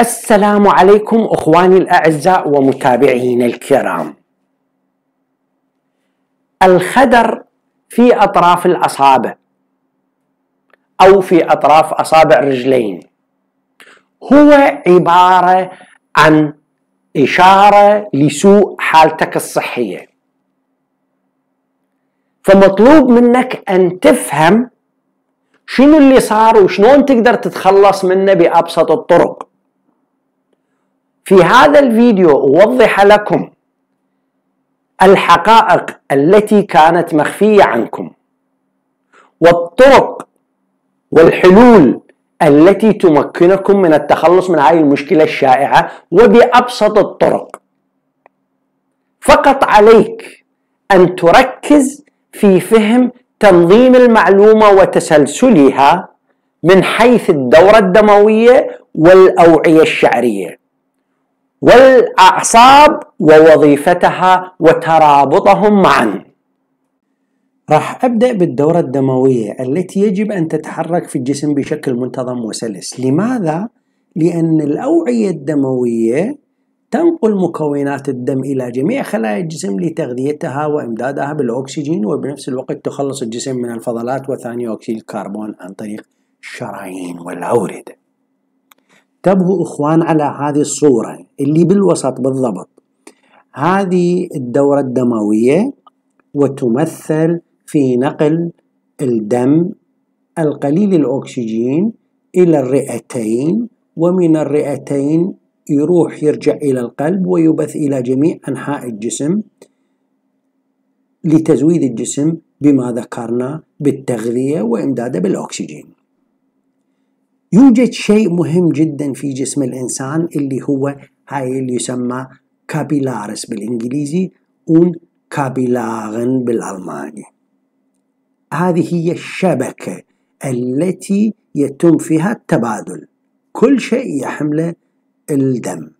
السلام عليكم اخواني الاعزاء ومتابعينا الكرام. الخدر في اطراف الاصابع او في اطراف اصابع الرجلين هو عباره عن اشاره لسوء حالتك الصحيه. فمطلوب منك ان تفهم شنو اللي صار وشلون تقدر تتخلص منه بابسط الطرق. في هذا الفيديو أوضح لكم الحقائق التي كانت مخفية عنكم والطرق والحلول التي تمكنكم من التخلص من هذه المشكلة الشائعة وبأبسط الطرق فقط عليك أن تركز في فهم تنظيم المعلومة وتسلسلها من حيث الدورة الدموية والأوعية الشعرية والأعصاب ووظيفتها وترابطهم معا راح أبدأ بالدورة الدموية التي يجب أن تتحرك في الجسم بشكل منتظم وسلس لماذا؟ لأن الأوعية الدموية تنقل مكونات الدم إلى جميع خلايا الجسم لتغذيتها وإمدادها بالأكسجين وبنفس الوقت تخلص الجسم من الفضلات وثاني أكسيد الكربون عن طريق الشرايين والأوردة انتبهوا اخوان على هذه الصورة اللي بالوسط بالضبط هذه الدورة الدموية وتمثل في نقل الدم القليل الأكسجين إلى الرئتين ومن الرئتين يروح يرجع إلى القلب ويبث إلى جميع أنحاء الجسم لتزويد الجسم بما ذكرنا بالتغذية وإمداده بالأكسجين يوجد شيء مهم جدا في جسم الإنسان اللي هو هاي اللي يسمى كابيلارس بالإنجليزي und بالألماني هذه هي الشبكة التي يتم فيها التبادل كل شيء يحمله الدم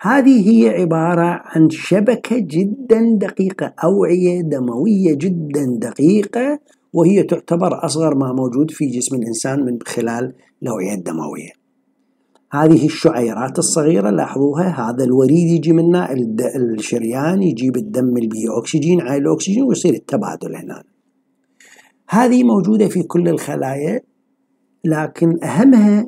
هذه هي عبارة عن شبكة جدا دقيقة أوعية دموية جدا دقيقة وهي تعتبر أصغر ما موجود في جسم الإنسان من خلال الأوعية الدموية هذه الشعيرات الصغيرة لاحظوها هذا الوريد يجي منا الشريان يجيب الدم البي أكسجين على الأكسجين ويصير التبادل هنا هذه موجودة في كل الخلايا لكن أهمها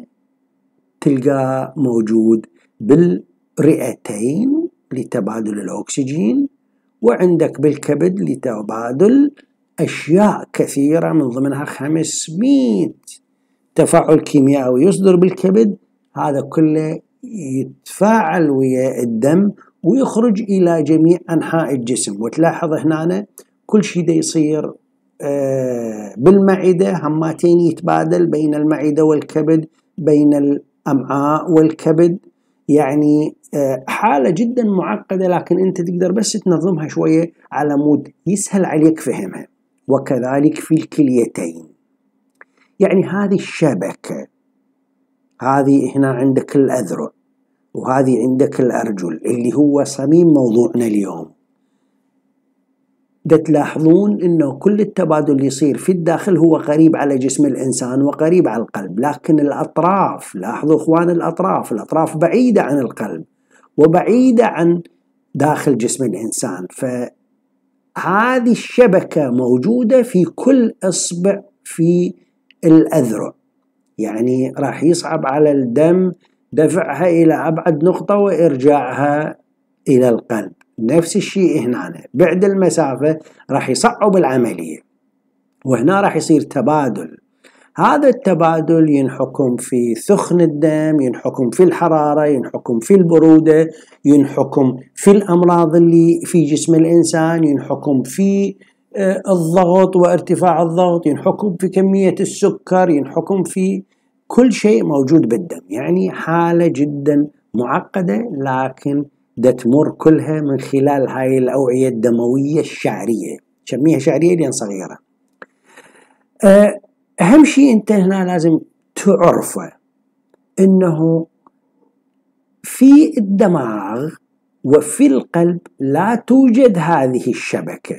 تلقى موجود بالرئتين لتبادل الأكسجين وعندك بالكبد لتبادل أشياء كثيرة من ضمنها 500 تفاعل كيميائي يصدر بالكبد هذا كله يتفاعل ويا الدم ويخرج إلى جميع أنحاء الجسم وتلاحظ هنا كل شيء يصير آه، بالمعدة هماتين يتبادل بين المعدة والكبد بين الأمعاء والكبد يعني آه، حالة جدا معقدة لكن أنت تقدر بس تنظمها شوية على مود يسهل عليك فهمها وكذلك في الكليتين يعني هذه الشبكة هذه هنا عندك الأذرع وهذه عندك الأرجل اللي هو صميم موضوعنا اليوم ده تلاحظون انه كل التبادل اللي يصير في الداخل هو قريب على جسم الانسان وقريب على القلب، لكن الاطراف لاحظوا اخوان الاطراف، الاطراف بعيده عن القلب وبعيده عن داخل جسم الانسان، ف هذه الشبكة موجودة في كل إصبع في الأذرع يعني راح يصعب على الدم دفعها إلى أبعد نقطة وإرجاعها إلى القلب نفس الشيء هنا بعد المسافة راح يصعب العملية وهنا راح يصير تبادل هذا التبادل ينحكم في سخن الدم ينحكم في الحرارة ينحكم في البرودة ينحكم في الأمراض اللي في جسم الإنسان ينحكم في آه، الضغط وارتفاع الضغط ينحكم في كمية السكر ينحكم في كل شيء موجود بالدم يعني حالة جدا معقدة لكن دا تمر كلها من خلال هاي الأوعية الدموية الشعرية شميها شعرية لأن صغيرة أه أهم شيء أنت هنا لازم تعرفه أنه في الدماغ وفي القلب لا توجد هذه الشبكة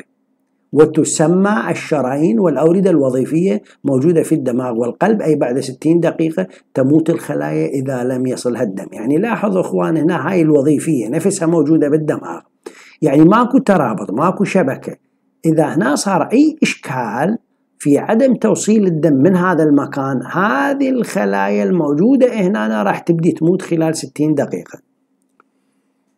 وتسمى الشرايين والأوردة الوظيفية موجودة في الدماغ والقلب أي بعد 60 دقيقة تموت الخلايا إذا لم يصلها الدم يعني لاحظوا إخوان هنا هاي الوظيفية نفسها موجودة بالدماغ يعني ماكو ترابط ماكو شبكة إذا هنا صار أي إشكال في عدم توصيل الدم من هذا المكان هذه الخلايا الموجودة هنا راح تبدي تموت خلال 60 دقيقة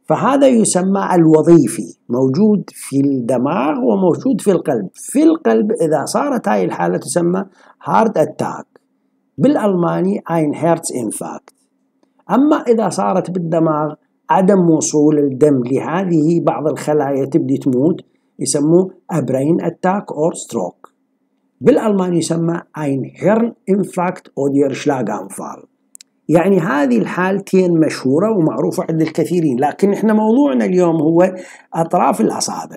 فهذا يسمى الوظيفي موجود في الدماغ وموجود في القلب في القلب إذا صارت هاي الحالة تسمى هارد أتاك بالألماني اين هيرتس إنفاكت أما إذا صارت بالدماغ عدم وصول الدم لهذه بعض الخلايا تبدي تموت يسموه أبرين أتاك أور ستروك بالألماني يسمى ein Hirninfarkt oder Schlaganfall يعني هذه الحالتين مشهورة ومعروفة عند الكثيرين لكن احنا موضوعنا اليوم هو أطراف الأصابع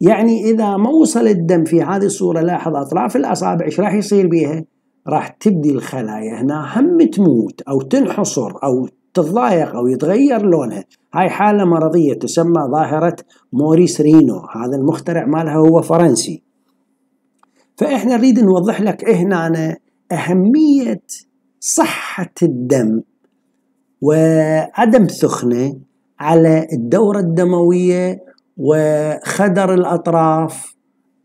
يعني إذا ما وصل الدم في هذه الصورة لاحظ أطراف الأصابع إيش راح يصير بيها؟ راح تبدي الخلايا هنا هم تموت أو تنحصر أو تتضايق أو يتغير لونها هاي حالة مرضية تسمى ظاهرة موريس رينو هذا المخترع مالها هو فرنسي فإحنا نريد نوضح لك هنا أهمية صحة الدم وعدم سخنه على الدورة الدموية وخدر الأطراف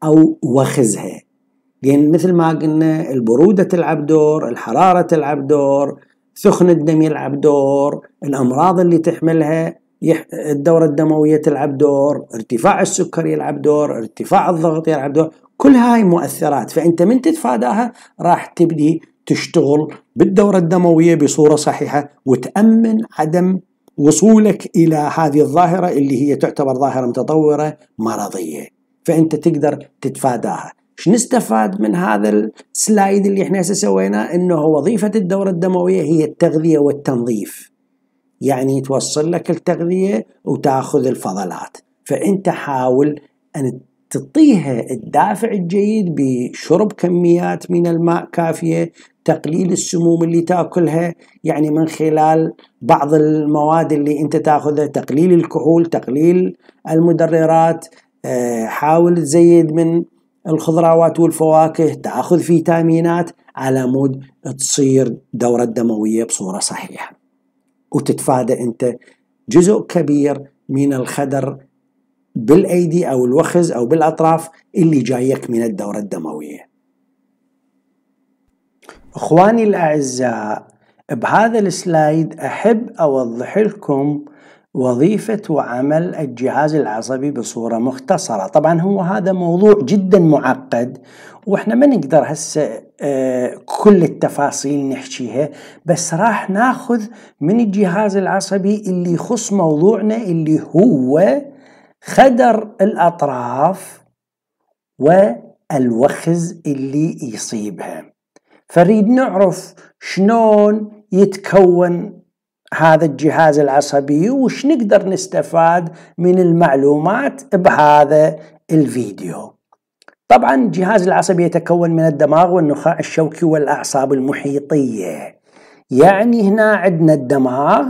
أو وخزها لأن مثل ما قلنا البرودة تلعب دور الحرارة تلعب دور سخن الدم يلعب دور الأمراض اللي تحملها الدورة الدموية تلعب دور ارتفاع السكر يلعب دور ارتفاع الضغط يلعب دور كل هاي مؤثرات فانت من تتفاداها راح تبدي تشتغل بالدورة الدموية بصورة صحيحة وتأمن عدم وصولك إلى هذه الظاهرة اللي هي تعتبر ظاهرة متطورة مرضية فأنت تقدر تتفاداها شو نستفاد من هذا السلايد اللي احنا هسه سويناه انه وظيفة الدورة الدموية هي التغذية والتنظيف يعني توصل لك التغذية وتاخذ الفضلات فانت حاول ان تعطيها الدافع الجيد بشرب كميات من الماء كافية تقليل السموم اللي تاكلها يعني من خلال بعض المواد اللي انت تاخذها تقليل الكحول تقليل المدررات آه، حاول تزيد من الخضروات والفواكه تاخذ فيتامينات على مود تصير الدورة الدموية بصورة صحيحة وتتفادى انت جزء كبير من الخدر بالايدي او الوخز او بالاطراف اللي جايك من الدوره الدمويه. اخواني الاعزاء بهذا السلايد احب اوضح لكم وظيفة وعمل الجهاز العصبي بصورة مختصرة طبعا هو هذا موضوع جدا معقد واحنا ما نقدر هسه آه، كل التفاصيل نحكيها بس راح ناخذ من الجهاز العصبي اللي يخص موضوعنا اللي هو خدر الأطراف والوخز اللي يصيبها فريد نعرف شلون يتكون هذا الجهاز العصبي وش نقدر نستفاد من المعلومات بهذا الفيديو طبعا الجهاز العصبي يتكون من الدماغ والنخاع الشوكي والأعصاب المحيطية يعني هنا عندنا الدماغ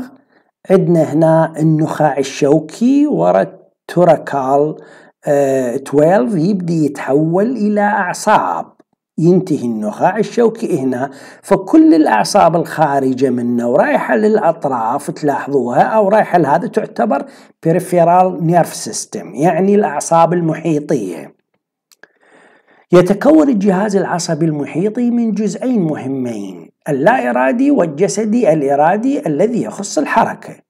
عندنا هنا النخاع الشوكي ورا تراكال 12 آه، يبدي يتحول إلى أعصاب ينتهي النخاع الشوكي هنا فكل الأعصاب الخارجة منه ورايحة للأطراف تلاحظوها أو رايحة لهذا تعتبر peripheral nerve system يعني الأعصاب المحيطية يتكون الجهاز العصبي المحيطي من جزئين مهمين اللا إرادي والجسدي الإرادي الذي يخص الحركة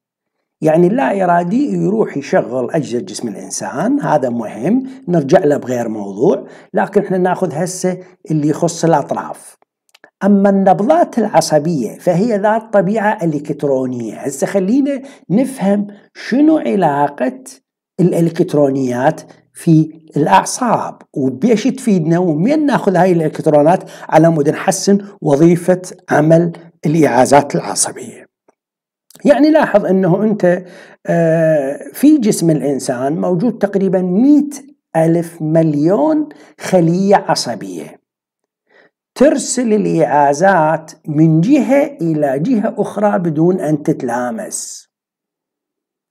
يعني اللا إرادي يروح يشغل أجزاء جسم الإنسان هذا مهم نرجع له بغير موضوع لكن احنا ناخذ هسه اللي يخص الأطراف أما النبضات العصبية فهي ذات طبيعة إلكترونية هسه خلينا نفهم شنو علاقة الإلكترونيات في الأعصاب وبيش تفيدنا ومين ناخذ هاي الإلكترونات على مود نحسن وظيفة عمل الإعازات العصبية يعني لاحظ أنه أنت آه، في جسم الإنسان موجود تقريبا مئة ألف مليون خلية عصبية ترسل الإعازات من جهة إلى جهة أخرى بدون أن تتلامس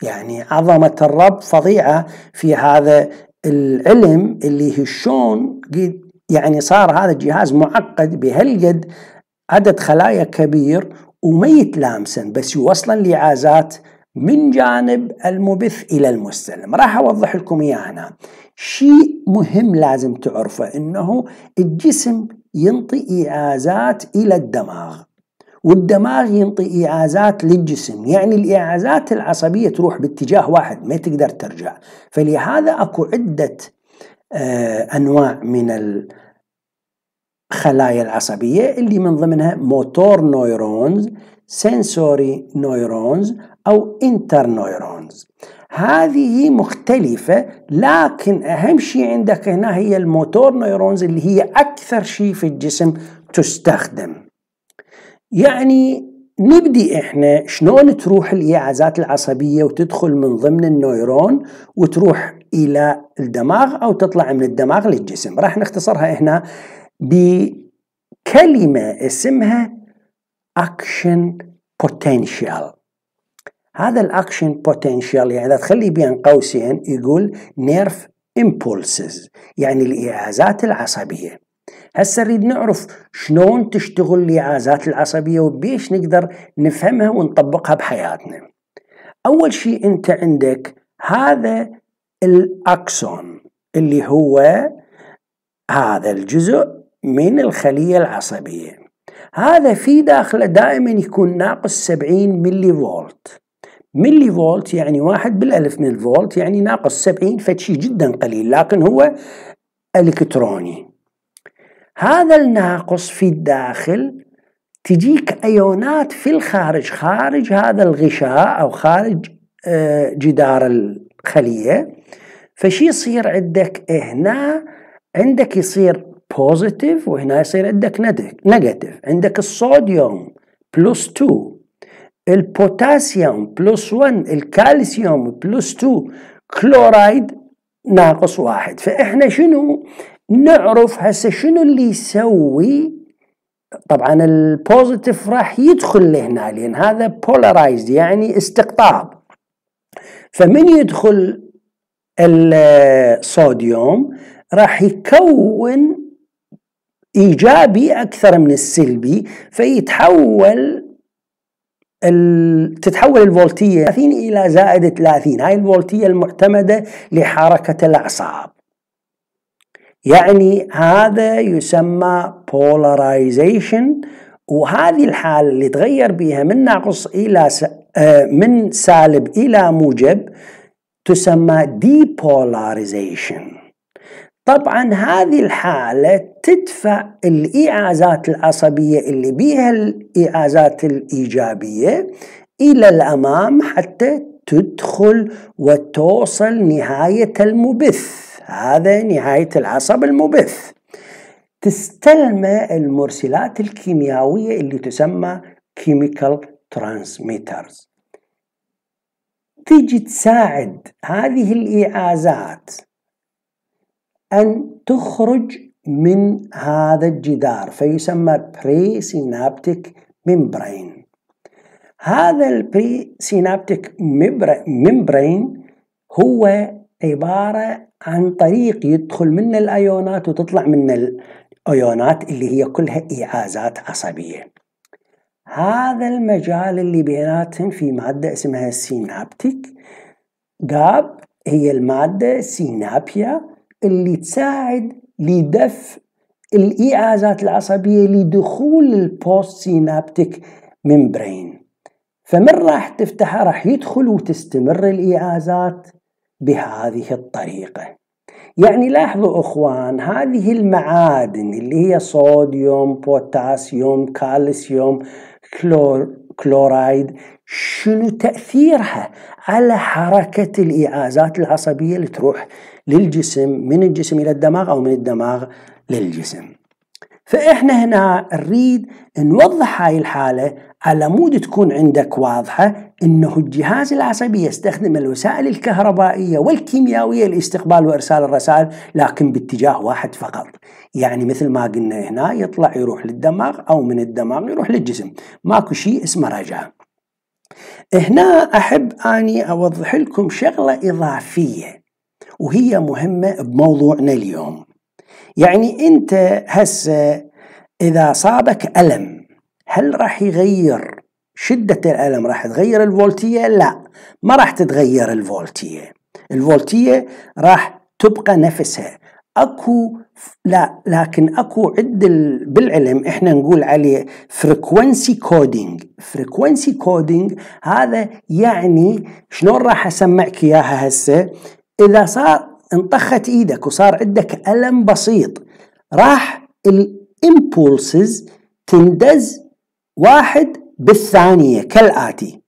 يعني عظمة الرب فظيعة في هذا العلم اللي شون يعني صار هذا الجهاز معقد بهالقد عدد خلايا كبير وما يتلامسن بس يوصلن لعازات من جانب المبث إلى المستلم راح أوضح لكم إياه هنا شيء مهم لازم تعرفه أنه الجسم ينطي إيعازات إلى الدماغ والدماغ ينطي إيعازات للجسم يعني الإيعازات العصبية تروح باتجاه واحد ما تقدر ترجع فلهذا أكو عدة آه، أنواع من خلايا العصبية اللي من ضمنها موتور نيرونز سنسوري نيرونز أو انتر نيرونز هذه مختلفة لكن أهم شيء عندك هنا هي الموتور نيرونز اللي هي أكثر شيء في الجسم تستخدم يعني نبدي إحنا شلون تروح الإيعازات العصبية وتدخل من ضمن النيرون وتروح إلى الدماغ أو تطلع من الدماغ للجسم راح نختصرها هنا بكلمة اسمها اكشن بوتنشال هذا الاكشن بوتنشال يعني اذا تخلي بين قوسين يقول نيرف امبولسز يعني الإعازات العصبيه هسه نريد نعرف شلون تشتغل الإعازات العصبيه وبيش نقدر نفهمها ونطبقها بحياتنا اول شيء انت عندك هذا الاكسون اللي هو هذا الجزء من الخلية العصبية هذا في داخله دائما يكون ناقص 70 ملي فولت ملي فولت يعني واحد بالألف من الفولت يعني ناقص 70 فشي جدا قليل لكن هو إلكتروني هذا الناقص في الداخل تجيك أيونات في الخارج خارج هذا الغشاء أو خارج آه، جدار الخلية فشي يصير عندك هنا عندك يصير بوزيتيف وهنا يصير عندك نيجاتيف عندك الصوديوم بلس 2 البوتاسيوم بلس 1 الكالسيوم بلس 2 كلورايد ناقص واحد فاحنا شنو نعرف هسه شنو اللي يسوي طبعا البوزيتيف راح يدخل لهنا لان هذا بولارايزد يعني استقطاب فمن يدخل الصوديوم راح يكون ايجابي اكثر من السلبي فيتحول ال... تتحول الفولتيه 30 الى زائد 30 هاي الفولتيه المعتمده لحركه الاعصاب يعني هذا يسمى polarization وهذه الحالة اللي تغير بها من ناقص إلى س... آه، من سالب إلى موجب تسمى depolarization طبعا هذه الحالة تدفع الإعازات العصبية اللي بيها الإعازات الإيجابية إلى الأمام حتى تدخل وتوصل نهاية المبث هذا نهاية العصب المبث تستلم المرسلات الكيميائية اللي تسمى chemical transmitters تيجي تساعد هذه الإعازات أن تخرج من هذا الجدار فيسمى presynaptic membrane هذا البريسينابتيك ممبرين هو عبارة عن طريق يدخل منه الأيونات وتطلع منه الأيونات اللي هي كلها إيعازات عصبية هذا المجال اللي بيناتهم في مادة اسمها السينابتيك جاب هي المادة سينابيا اللي تساعد لدفع الايعازات العصبيه لدخول البوست سينابتيك ممبرين فمن راح تفتحها راح يدخل وتستمر الايعازات بهذه الطريقه يعني لاحظوا اخوان هذه المعادن اللي هي صوديوم بوتاسيوم كالسيوم كلور كلورايد شنو تأثيرها على حركة الإعازات العصبية اللي تروح للجسم من الجسم إلى الدماغ أو من الدماغ للجسم فإحنا هنا نريد نوضح هاي الحالة على مود تكون عندك واضحة أنه الجهاز العصبي يستخدم الوسائل الكهربائية والكيميائية لاستقبال وإرسال الرسائل لكن باتجاه واحد فقط يعني مثل ما قلنا هنا يطلع يروح للدماغ أو من الدماغ يروح للجسم ماكو شيء اسمه رجعة هنا أحب أني أوضح لكم شغلة إضافية وهي مهمة بموضوعنا اليوم يعني أنت هسه إذا صابك ألم هل راح يغير شدة الألم راح تغير الفولتية؟ لا ما راح تتغير الفولتية الفولتية راح تبقى نفسها اكو لا لكن اكو عد بالعلم احنا نقول عليه فريكونسي كودينج فريكونسي كودينج هذا يعني شلون راح اسمعك اياها هسه اذا صار انطخت ايدك وصار عندك الم بسيط راح الامبولسز تندز واحد بالثانيه كالاتي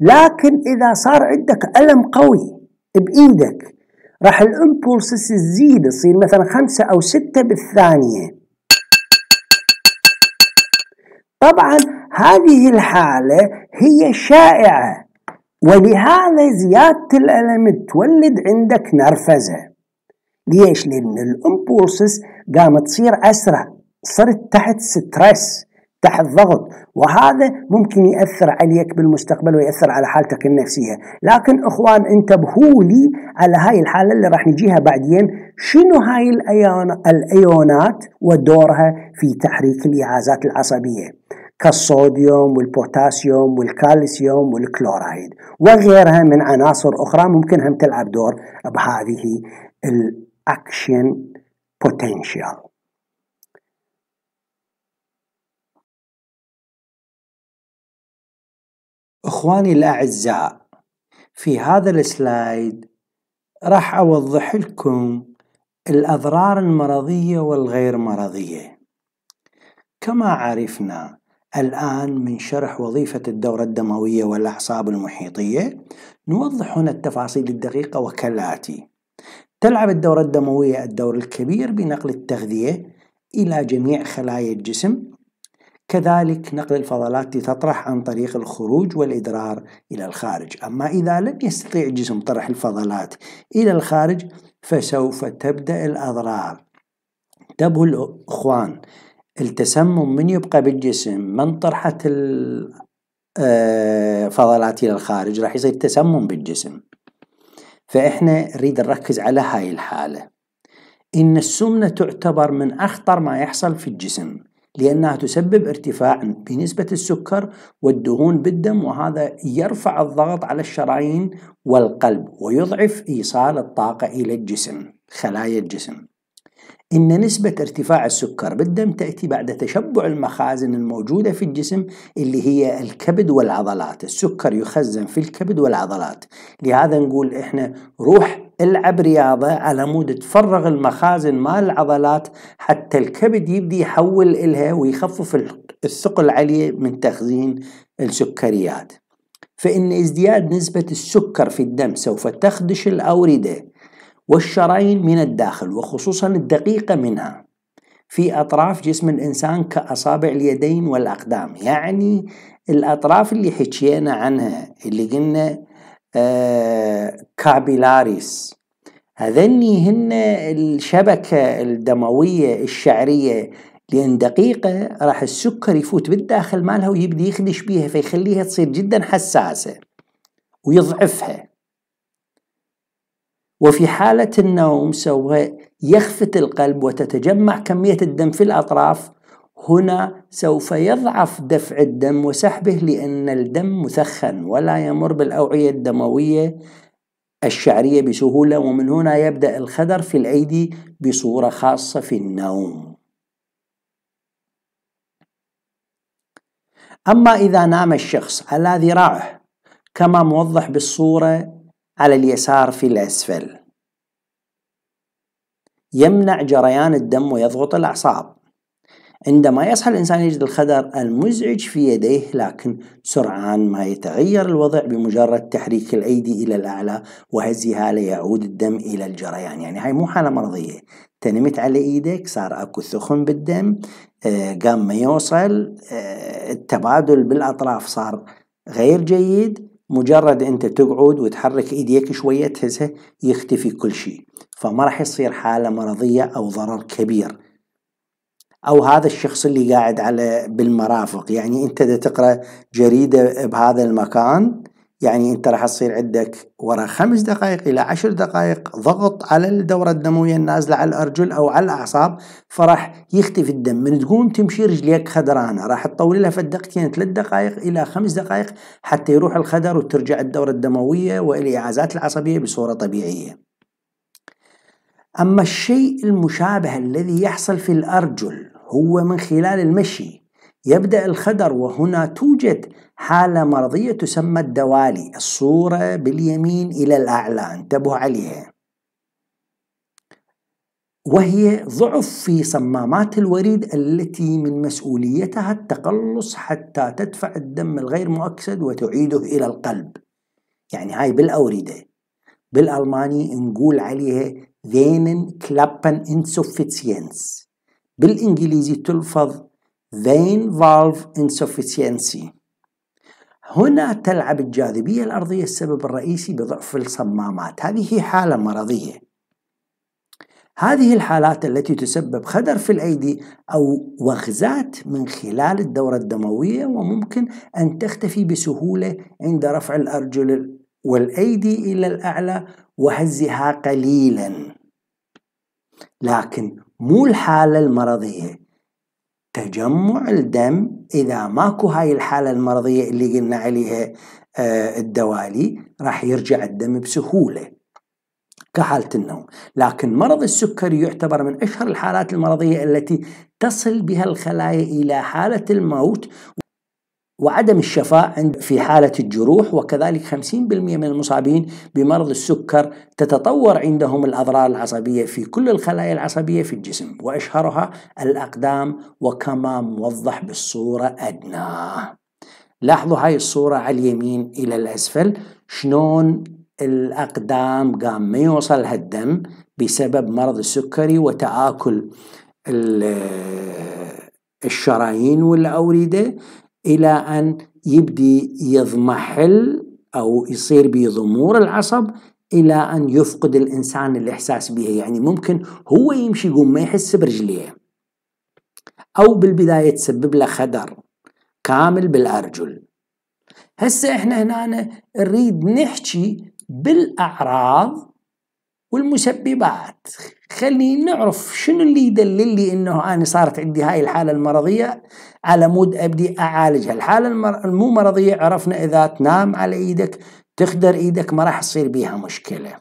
لكن اذا صار عندك الم قوي بايدك راح الامبولسز تزيد تصير مثلا خمسة او ستة بالثانية طبعا هذه الحالة هي شائعة ولهذا زيادة الألم تولد عندك نرفزة ليش؟ لأن الإمبولسس قامت تصير أسرع صرت تحت ستريس تحت ضغط وهذا ممكن يأثر عليك بالمستقبل ويأثر على حالتك النفسية لكن إخوان انتبهوا لي على هاي الحالة اللي راح نجيها بعدين شنو هاي الأيونات ودورها في تحريك الإعازات العصبية كالصوديوم والبوتاسيوم والكالسيوم والكلورايد وغيرها من عناصر أخرى ممكن هم تلعب دور بهذه الأكشن بوتنشال اخواني الاعزاء في هذا السلايد راح اوضح لكم الاضرار المرضية والغير مرضية كما عرفنا الآن من شرح وظيفة الدورة الدموية والأعصاب المحيطية نوضح هنا التفاصيل الدقيقة وكالآتي تلعب الدورة الدموية الدور الكبير بنقل التغذية إلى جميع خلايا الجسم كذلك نقل الفضلات تطرح عن طريق الخروج والإدرار إلى الخارج أما إذا لم يستطيع الجسم طرح الفضلات إلى الخارج فسوف تبدأ الأضرار تبه الأخوان التسمم من يبقى بالجسم من طرحت الفضلات آه، إلى الخارج راح يصير تسمم بالجسم فإحنا نريد نركز على هاي الحالة إن السمنة تعتبر من أخطر ما يحصل في الجسم لأنها تسبب ارتفاع بنسبة السكر والدهون بالدم وهذا يرفع الضغط على الشرايين والقلب ويضعف إيصال الطاقة إلى الجسم خلايا الجسم إن نسبة ارتفاع السكر بالدم تأتي بعد تشبع المخازن الموجودة في الجسم اللي هي الكبد والعضلات السكر يخزن في الكبد والعضلات لهذا نقول إحنا روح العب رياضة على مود تفرغ المخازن مال العضلات حتى الكبد يبدي يحول إلها ويخفف الثقل عليه من تخزين السكريات فإن ازدياد نسبة السكر في الدم سوف تخدش الأوردة والشرايين من الداخل وخصوصا الدقيقة منها في أطراف جسم الإنسان كأصابع اليدين والأقدام يعني الأطراف اللي حكينا عنها اللي قلنا آه، كابيلاريس هذني هن الشبكة الدموية الشعرية لأن دقيقة راح السكر يفوت بالداخل مالها ويبدي يخدش بيها فيخليها تصير جدا حساسة ويضعفها وفي حالة النوم سوف يخفت القلب وتتجمع كمية الدم في الأطراف هنا سوف يضعف دفع الدم وسحبه لأن الدم مثخن ولا يمر بالأوعية الدموية الشعرية بسهولة ومن هنا يبدأ الخدر في الأيدي بصورة خاصة في النوم أما إذا نام الشخص على ذراعه كما موضح بالصورة على اليسار في الأسفل يمنع جريان الدم ويضغط الأعصاب عندما يصحى الإنسان يجد الخدر المزعج في يديه لكن سرعان ما يتغير الوضع بمجرد تحريك الأيدي إلى الأعلى وهزها ليعود الدم إلى الجريان يعني هاي مو حالة مرضية تنمت على إيدك صار أكو ثخن بالدم آه قام ما يوصل آه التبادل بالأطراف صار غير جيد مجرد أنت تقعد وتحرك إيديك شوية تهزها يختفي كل شيء فما راح يصير حالة مرضية أو ضرر كبير او هذا الشخص اللي قاعد على بالمرافق يعني انت اذا تقرا جريده بهذا المكان يعني انت راح تصير عندك ورا خمس دقائق الى عشر دقائق ضغط على الدوره الدمويه النازله على الارجل او على الاعصاب فراح يختفي الدم من تقوم تمشي رجليك خدرانه راح لها في دقيقتين ثلاث دقائق الى خمس دقائق حتى يروح الخدر وترجع الدوره الدمويه والاعازات العصبيه بصوره طبيعيه أما الشيء المشابه الذي يحصل في الأرجل هو من خلال المشي يبدأ الخدر وهنا توجد حالة مرضية تسمى الدوالي الصورة باليمين إلى الأعلى انتبهوا عليها وهي ضعف في صمامات الوريد التي من مسؤوليتها التقلص حتى تدفع الدم الغير مؤكسد وتعيده إلى القلب يعني هاي بالأوردة بالألماني نقول عليها venen klappen insufficiency بالإنجليزي تلفظ vein valve insufficiency هنا تلعب الجاذبية الأرضية السبب الرئيسي بضعف الصمامات هذه حالة مرضية هذه الحالات التي تسبب خدر في الأيدي أو وغزات من خلال الدورة الدموية وممكن أن تختفي بسهولة عند رفع الأرجل والأيدي إلى الأعلى وهزها قليلا لكن مو الحالة المرضية تجمع الدم إذا ماكو هاي الحالة المرضية اللي قلنا عليها آه، الدوالي راح يرجع الدم بسهولة كحالة النوم لكن مرض السكري يعتبر من أشهر الحالات المرضية التي تصل بها الخلايا إلى حالة الموت وعدم الشفاء عند في حالة الجروح وكذلك 50% من المصابين بمرض السكر تتطور عندهم الأضرار العصبية في كل الخلايا العصبية في الجسم وأشهرها الأقدام وكما موضح بالصورة أدنى لاحظوا هاي الصورة على اليمين إلى الأسفل شلون الأقدام قام ما يوصلها الدم بسبب مرض السكري وتآكل الشرايين والأوردة إلى أن يبدي يضمحل أو يصير به ضمور العصب إلى أن يفقد الإنسان الإحساس بها يعني ممكن هو يمشي يقوم ما يحس برجليه أو بالبداية تسبب له خدر كامل بالأرجل هسه احنا هنا نريد نحكي بالأعراض والمسببات خلينا نعرف شنو اللي يدلل لي انه انا صارت عندي هاي الحاله المرضيه على مود ابدي اعالجها، الحاله المر... المو مرضيه عرفنا اذا تنام على ايدك تخدر ايدك ما راح تصير بيها مشكله.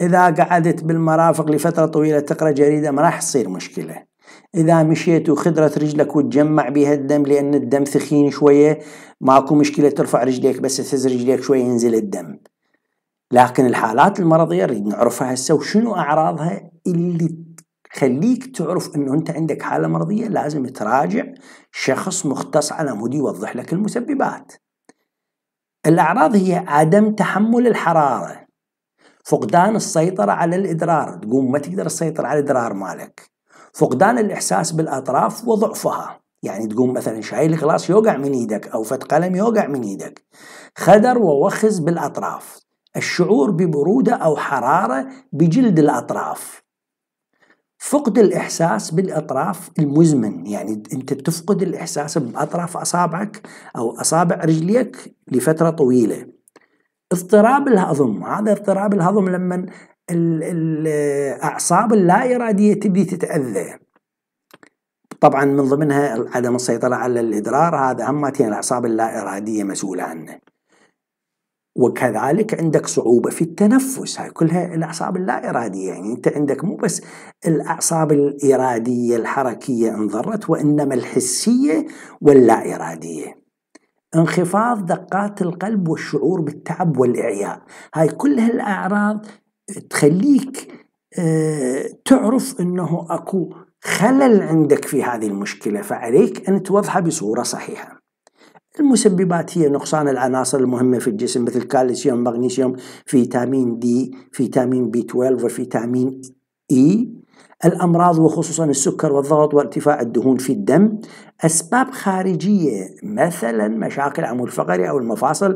اذا قعدت بالمرافق لفتره طويله تقرا جريده ما راح تصير مشكله. إذا مشيت وخدرت رجلك وتجمع بها الدم لأن الدم ثخين شوية ماكو مشكلة ترفع رجليك بس تهز رجليك شوية ينزل الدم لكن الحالات المرضية نريد نعرفها هسه وشنو أعراضها اللي تخليك تعرف أنه أنت عندك حالة مرضية لازم تراجع شخص مختص على مود يوضح لك المسببات الأعراض هي عدم تحمل الحرارة فقدان السيطرة على الإدرار تقوم ما تقدر تسيطر على الإدرار مالك فقدان الإحساس بالأطراف وضعفها يعني تقوم مثلا شايل غلاس يوقع من ايدك او فت قلم يوقع من ايدك خدر ووخز بالاطراف الشعور ببرودة أو حرارة بجلد الأطراف فقد الإحساس بالأطراف المزمن يعني أنت تفقد الإحساس بأطراف أصابعك أو أصابع رجليك لفترة طويلة اضطراب الهضم هذا اضطراب الهضم لما الأعصاب اللا إرادية تبدي تتأذى طبعا من ضمنها عدم السيطرة على الإدرار هذا هم الأعصاب اللا إرادية مسؤولة عنه وكذلك عندك صعوبة في التنفس هاي كلها الأعصاب اللا إرادية يعني أنت عندك مو بس الأعصاب الإرادية الحركية انضرت وإنما الحسية واللا إرادية انخفاض دقات القلب والشعور بالتعب والإعياء هاي كلها الأعراض تخليك آه، تعرف أنه أكو خلل عندك في هذه المشكلة فعليك أن توضحها بصورة صحيحة المسببات هي نقصان العناصر المهمة في الجسم مثل كالسيوم مغنيسيوم فيتامين دي فيتامين بي 12 وفيتامين اي الأمراض وخصوصا السكر والضغط وارتفاع الدهون في الدم أسباب خارجية مثلا مشاكل عمود الفقري أو المفاصل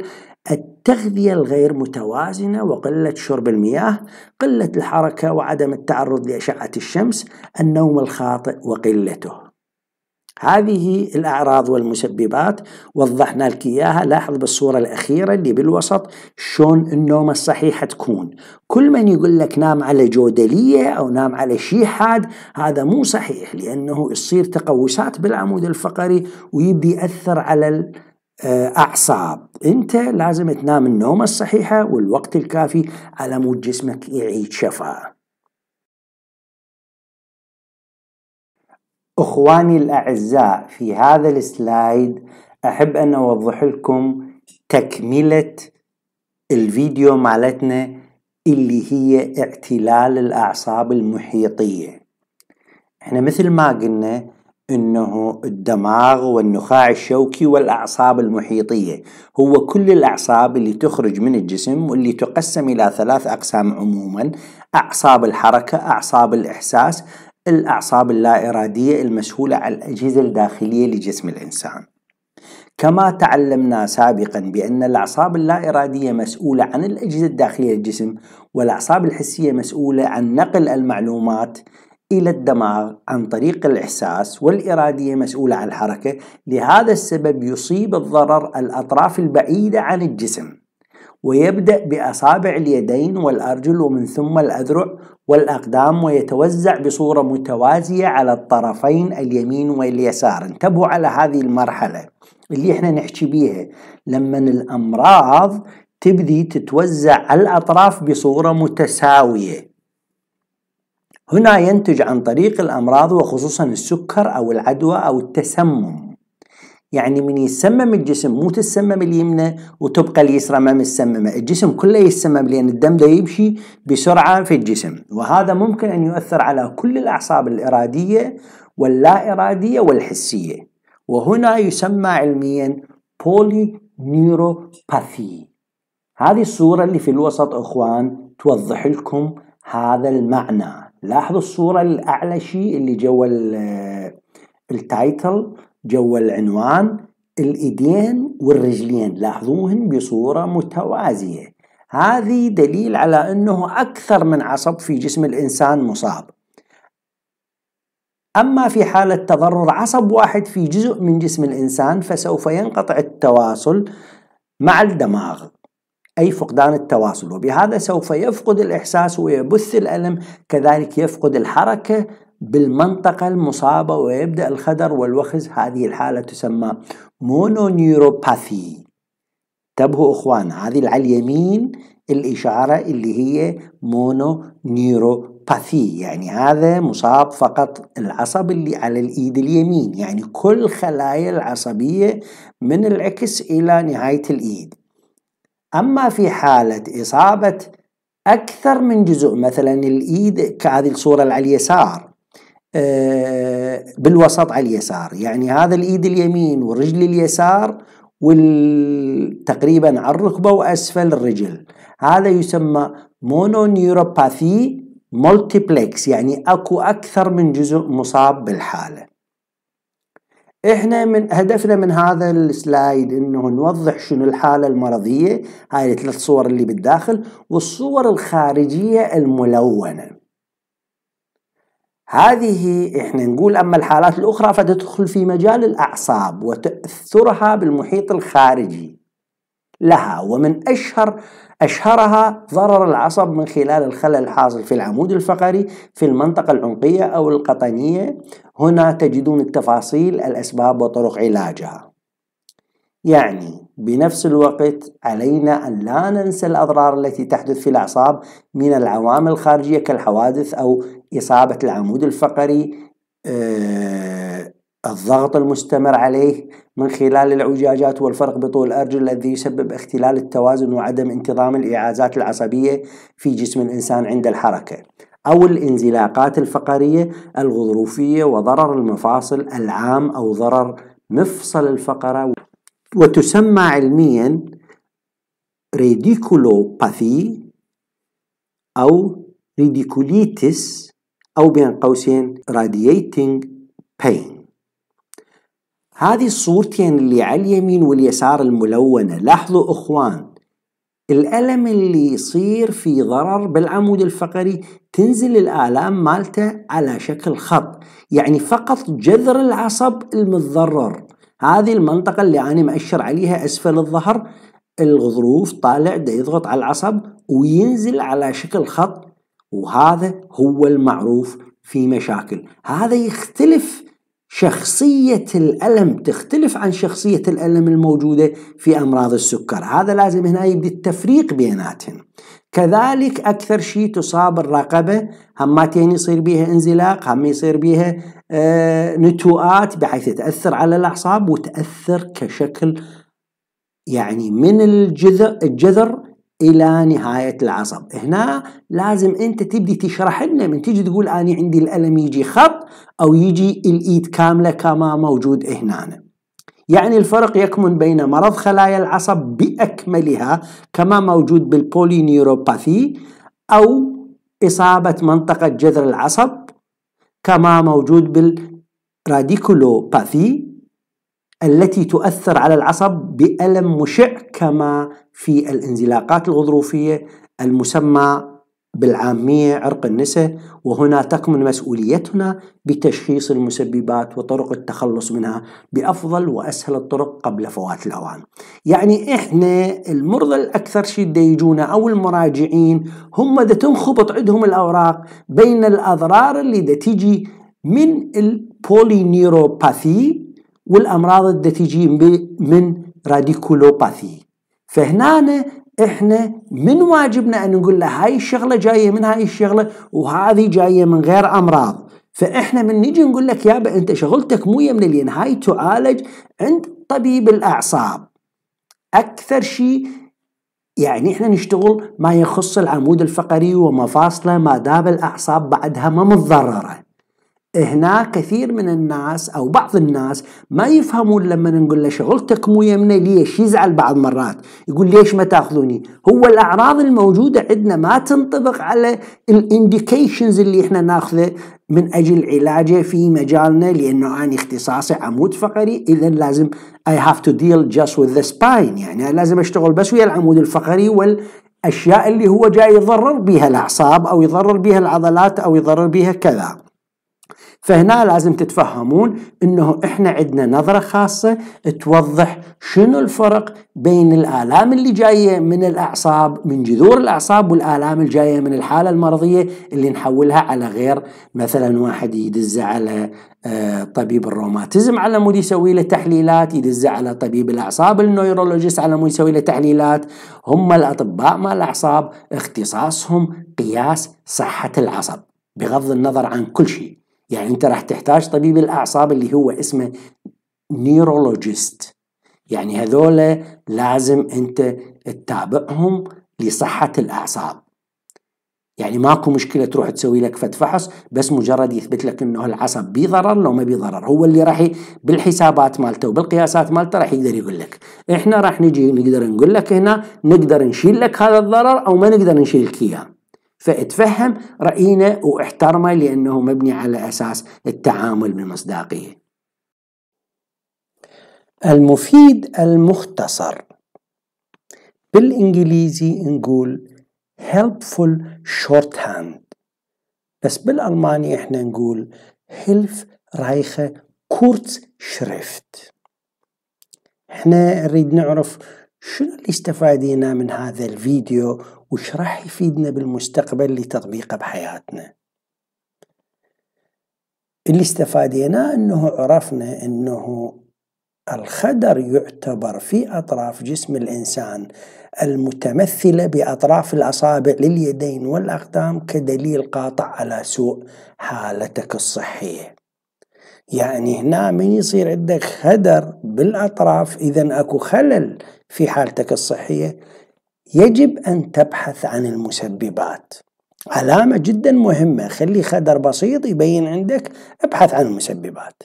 التغذية الغير متوازنة وقلة شرب المياه قلة الحركة وعدم التعرض لأشعة الشمس النوم الخاطئ وقلته هذه الأعراض والمسببات وضحنا لك إياها لاحظ بالصورة الأخيرة اللي بالوسط شلون النومة الصحيحة تكون كل من يقول لك نام على جودلية أو نام على شيء حاد هذا مو صحيح لأنه يصير تقوسات بالعمود الفقري ويبدي يأثر على الأعصاب آه، أنت لازم تنام النومة الصحيحة والوقت الكافي على مود جسمك يعيد شفاءه اخواني الاعزاء في هذا السلايد احب ان اوضح لكم تكملة الفيديو مالتنا اللي هي اعتلال الاعصاب المحيطية احنا مثل ما قلنا انه الدماغ والنخاع الشوكي والاعصاب المحيطية هو كل الاعصاب اللي تخرج من الجسم واللي تقسم الى ثلاث اقسام عموما اعصاب الحركة اعصاب الاحساس الأعصاب اللا إرادية المسؤولة عن الأجهزة الداخلية لجسم الإنسان كما تعلمنا سابقا بأن الأعصاب اللا إرادية مسؤولة عن الأجهزة الداخلية للجسم والأعصاب الحسية مسؤولة عن نقل المعلومات إلى الدماغ عن طريق الإحساس والإرادية مسؤولة عن الحركة لهذا السبب يصيب الضرر الأطراف البعيدة عن الجسم ويبدأ بأصابع اليدين والأرجل ومن ثم الأذرع والأقدام ويتوزع بصورة متوازية على الطرفين اليمين واليسار انتبهوا على هذه المرحلة اللي احنا نحكي بيها لما الأمراض تبدي تتوزع على الأطراف بصورة متساوية هنا ينتج عن طريق الأمراض وخصوصا السكر أو العدوى أو التسمم يعني من يتسمم الجسم مو تتسمم اليمنى وتبقى اليسرى ما متسممة الجسم كله يتسمم لأن الدم ده يمشي بسرعة في الجسم وهذا ممكن أن يؤثر على كل الأعصاب الإرادية واللا إرادية والحسية وهنا يسمى علميا بولي نيوروباثي هذه الصورة اللي في الوسط أخوان توضح لكم هذا المعنى لاحظوا الصورة الأعلى شيء اللي جوا التايتل جوا العنوان الإيدين والرجلين لاحظوهن بصورة متوازية هذه دليل على أنه أكثر من عصب في جسم الإنسان مصاب أما في حالة تضرر عصب واحد في جزء من جسم الإنسان فسوف ينقطع التواصل مع الدماغ أي فقدان التواصل وبهذا سوف يفقد الإحساس ويبث الألم كذلك يفقد الحركة بالمنطقة المصابة ويبدأ الخدر والوخز هذه الحالة تسمى مونونيوروباثي انتبهوا اخوان هذه على اليمين الإشارة اللي هي مونونيوروباثي يعني هذا مصاب فقط العصب اللي على الإيد اليمين يعني كل خلايا العصبية من العكس إلى نهاية الإيد أما في حالة إصابة أكثر من جزء مثلا الإيد كهذه الصورة على اليسار آه، بالوسط على اليسار يعني هذا الايد اليمين والرجل اليسار وال... تقريبا على الركبة وأسفل الرجل هذا يسمى مونونيوروباثي مولتيبلكس يعني أكو أكثر من جزء مصاب بالحالة احنا من هدفنا من هذا السلايد انه نوضح شنو الحاله المرضيه هاي الثلاث صور اللي بالداخل والصور الخارجيه الملونه هذه احنا نقول اما الحالات الاخرى فتدخل في مجال الاعصاب وتاثرها بالمحيط الخارجي لها ومن اشهر اشهرها ضرر العصب من خلال الخلل الحاصل في العمود الفقري في المنطقه العنقيه او القطنيه هنا تجدون التفاصيل الاسباب وطرق علاجها يعني بنفس الوقت علينا أن لا ننسى الأضرار التي تحدث في الأعصاب من العوامل الخارجية كالحوادث أو إصابة العمود الفقري أه الضغط المستمر عليه من خلال العجاجات والفرق بطول الأرجل الذي يسبب اختلال التوازن وعدم انتظام الإعازات العصبية في جسم الإنسان عند الحركة أو الانزلاقات الفقرية الغضروفية وضرر المفاصل العام أو ضرر مفصل الفقرة وتسمى علميا ريديكولوباثي أو ريديكوليتس أو بين قوسين radiating pain هذه الصورتين يعني اللي على اليمين واليسار الملونة لاحظوا إخوان الألم اللي يصير في ضرر بالعمود الفقري تنزل الآلام مالته على شكل خط يعني فقط جذر العصب المتضرر هذه المنطقة اللي أنا مأشر عليها أسفل الظهر الغضروف طالع ده يضغط على العصب وينزل على شكل خط وهذا هو المعروف في مشاكل هذا يختلف شخصية الألم تختلف عن شخصية الألم الموجودة في أمراض السكر هذا لازم هنا يبدي التفريق بيناتهم كذلك أكثر شيء تصاب الرقبة هماتين يعني يصير بيها انزلاق هم يصير بيها آه، نتوءات بحيث تأثر على الأعصاب وتأثر كشكل يعني من الجذر, الجذر الى نهايه العصب هنا لازم انت تبدي تشرح لنا من تيجي تقول انا عندي الالم يجي خط او يجي الايد كامله كما موجود هنا يعني الفرق يكمن بين مرض خلايا العصب بأكملها كما موجود بالبولينيوروباثي أو إصابة منطقة جذر العصب كما موجود بالراديكولوباثي التي تؤثر على العصب بألم مشع كما في الانزلاقات الغضروفية المسمى بالعامية عرق النساء وهنا تكمن مسؤوليتنا بتشخيص المسببات وطرق التخلص منها بأفضل وأسهل الطرق قبل فوات الأوان يعني إحنا المرضى الأكثر شدة يجونا أو المراجعين هم دا تنخبط عندهم الأوراق بين الأضرار اللي دا تجي من البولينيروباثي والأمراض اللي دا تجي من راديكولوباثي فهنا احنا من واجبنا ان نقول له هاي الشغله جايه من هاي الشغله وهذه جايه من غير امراض فاحنا من نجي نقول لك يابا انت شغلتك مو يمنا لين هاي تعالج عند طبيب الاعصاب اكثر شيء يعني احنا نشتغل ما يخص العمود الفقري ومفاصله ما دام الاعصاب بعدها ما متضرره هنا كثير من الناس او بعض الناس ما يفهمون لما نقول له شغلتك مو يمنا ليش يزعل بعض مرات يقول ليش ما تاخذوني هو الاعراض الموجوده عندنا ما تنطبق على الانديكيشنز اللي احنا ناخذه من اجل علاجه في مجالنا لانه انا اختصاصي عمود فقري اذا لازم اي هاف تو ديل جاست وذ ذا سباين يعني لازم اشتغل بس ويا العمود الفقري وال أشياء اللي هو جاي يضرر بها الاعصاب او يضرر بها العضلات او يضرر بها كذا فهنا لازم تتفهمون انه احنا عندنا نظره خاصه توضح شنو الفرق بين الالام اللي جايه من الاعصاب من جذور الاعصاب والالام الجايه من الحاله المرضيه اللي نحولها على غير مثلا واحد يدز على آه، طبيب الروماتيزم على مود يسوي له تحليلات يدز على طبيب الاعصاب النيورولوجيست على مود يسوي له تحليلات هم الاطباء مال الاعصاب اختصاصهم قياس صحه العصب بغض النظر عن كل شيء يعني انت راح تحتاج طبيب الاعصاب اللي هو اسمه نيرولوجيست يعني هذول لازم انت تتابعهم لصحة الاعصاب يعني ماكو مشكلة تروح تسوي لك فد فحص بس مجرد يثبت لك انه العصب بي ضرر لو ما بي ضرر هو اللي راح بالحسابات مالته وبالقياسات مالته راح يقدر يقول لك احنا راح نجي نقدر نقول لك هنا نقدر نشيل لك هذا الضرر او ما نقدر نشيل لك اياه فاتفهم رأينا واحترمه لأنه مبني على أساس التعامل بمصداقية المفيد المختصر بالإنجليزي نقول helpful shorthand بس بالألماني احنا نقول كورتس شريفت احنا نريد نعرف شنو اللي استفادينا من هذا الفيديو وش راح يفيدنا بالمستقبل لتطبيقه بحياتنا اللي استفاديناه انه عرفنا انه الخدر يعتبر في اطراف جسم الانسان المتمثله باطراف الاصابع لليدين والاقدام كدليل قاطع على سوء حالتك الصحيه. يعني هنا من يصير عندك خدر بالاطراف اذا اكو خلل في حالتك الصحيه يجب أن تبحث عن المسببات علامة جدا مهمة خلي خدر بسيط يبين عندك ابحث عن المسببات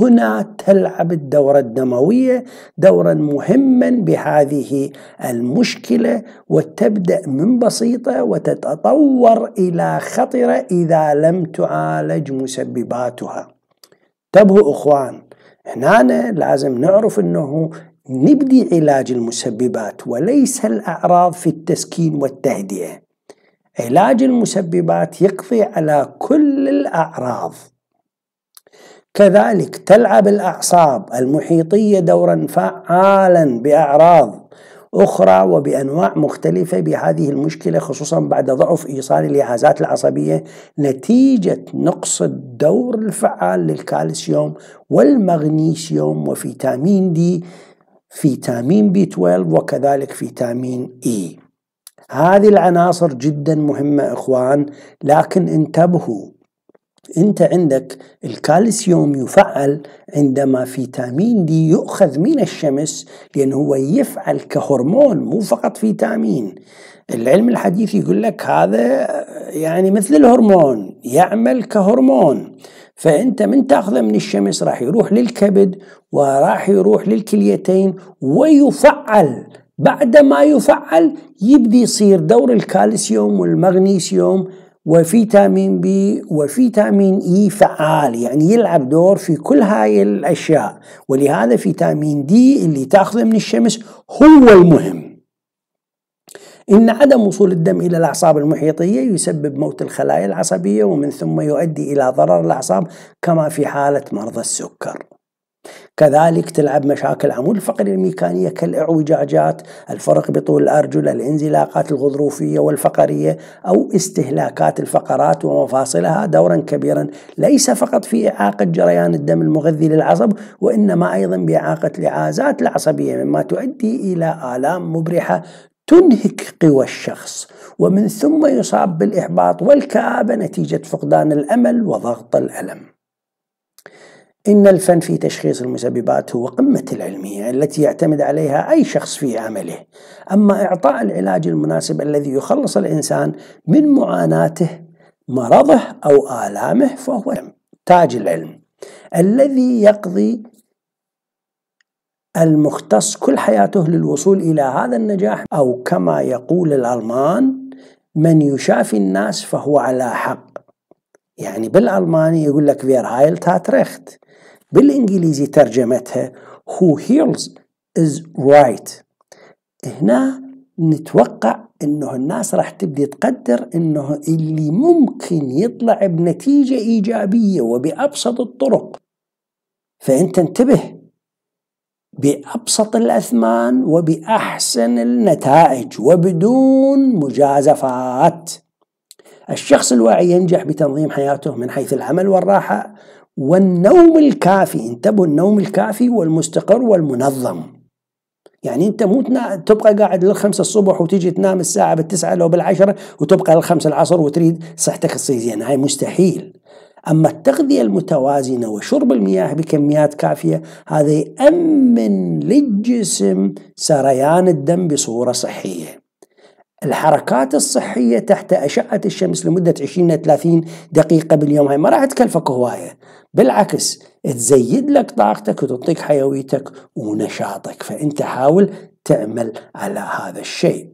هنا تلعب الدورة الدموية دورا مهما بهذه المشكلة وتبدأ من بسيطة وتتطور إلى خطرة إذا لم تعالج مسبباتها انتبهوا إخوان هنا لازم نعرف أنه نبدي علاج المسببات وليس الأعراض في التسكين والتهدئة علاج المسببات يقضي على كل الأعراض كذلك تلعب الأعصاب المحيطية دورا فعالا بأعراض أخرى وبأنواع مختلفة بهذه المشكلة خصوصا بعد ضعف إيصال الجهازات العصبية نتيجة نقص الدور الفعال للكالسيوم والمغنيسيوم وفيتامين دي فيتامين بي 12 وكذلك فيتامين اي e. هذه العناصر جدا مهمة اخوان لكن انتبهوا انت عندك الكالسيوم يفعل عندما فيتامين دي يؤخذ من الشمس لأنه هو يفعل كهرمون مو فقط فيتامين العلم الحديث يقول لك هذا يعني مثل الهرمون يعمل كهرمون فانت من تاخذه من الشمس راح يروح للكبد وراح يروح للكليتين ويفعل بعد ما يفعل يبدي يصير دور الكالسيوم والمغنيسيوم وفيتامين بي وفيتامين اي فعال يعني يلعب دور في كل هاي الاشياء ولهذا فيتامين دي اللي تاخذه من الشمس هو المهم إن عدم وصول الدم إلى الأعصاب المحيطية يسبب موت الخلايا العصبية ومن ثم يؤدي إلى ضرر الأعصاب كما في حالة مرضى السكر كذلك تلعب مشاكل عمود الفقر الميكانية كالإعوجاجات الفرق بطول الأرجل الانزلاقات الغضروفية والفقرية أو استهلاكات الفقرات ومفاصلها دورا كبيرا ليس فقط في إعاقة جريان الدم المغذي للعصب وإنما أيضا بإعاقة لعازات العصبية مما تؤدي إلى آلام مبرحة تنهك قوى الشخص ومن ثم يصاب بالإحباط والكآبة نتيجة فقدان الأمل وضغط الألم إن الفن في تشخيص المسببات هو قمة العلمية التي يعتمد عليها أي شخص في عمله أما إعطاء العلاج المناسب الذي يخلص الإنسان من معاناته مرضه أو آلامه فهو تاج العلم الذي يقضي المختص كل حياته للوصول إلى هذا النجاح أو كما يقول الألمان من يشافي الناس فهو على حق يعني بالألماني يقول لك فير هايل تاتريخت بالإنجليزي ترجمتها who heals is right هنا نتوقع انه الناس راح تبدي تقدر انه اللي ممكن يطلع بنتيجه ايجابيه وبابسط الطرق فانت انتبه بأبسط الأثمان وبأحسن النتائج وبدون مجازفات الشخص الواعي ينجح بتنظيم حياته من حيث العمل والراحة والنوم الكافي انتبهوا النوم الكافي والمستقر والمنظم يعني انت مو تبقى قاعد للخمسة الصبح وتيجي تنام الساعة بالتسعة لو بالعشرة وتبقى للخمسة العصر وتريد صحتك تصير زينة هاي مستحيل أما التغذية المتوازنة وشرب المياه بكميات كافية هذا يأمن للجسم سريان الدم بصورة صحية الحركات الصحية تحت أشعة الشمس لمدة 20 30 دقيقة باليوم هاي ما راح تكلفك هواية بالعكس تزيد لك طاقتك وتعطيك حيويتك ونشاطك فأنت حاول تعمل على هذا الشيء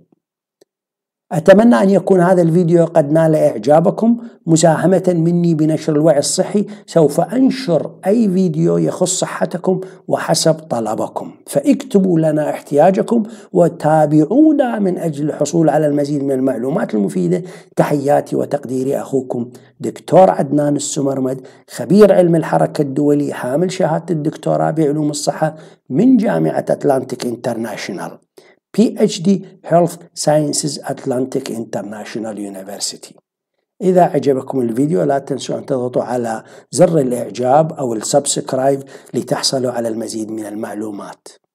أتمنى أن يكون هذا الفيديو قد نال إعجابكم مساهمة مني بنشر الوعي الصحي سوف أنشر أي فيديو يخص صحتكم وحسب طلبكم فاكتبوا لنا احتياجكم وتابعونا من أجل الحصول على المزيد من المعلومات المفيدة تحياتي وتقديري أخوكم دكتور عدنان السمرمد خبير علم الحركة الدولي حامل شهادة الدكتوراه بعلوم الصحة من جامعة أتلانتيك انترناشنال PhD Health Sciences Atlantic International University إذا عجبكم الفيديو لا تنسوا أن تضغطوا على زر الإعجاب أو السبسكرايب لتحصلوا على المزيد من المعلومات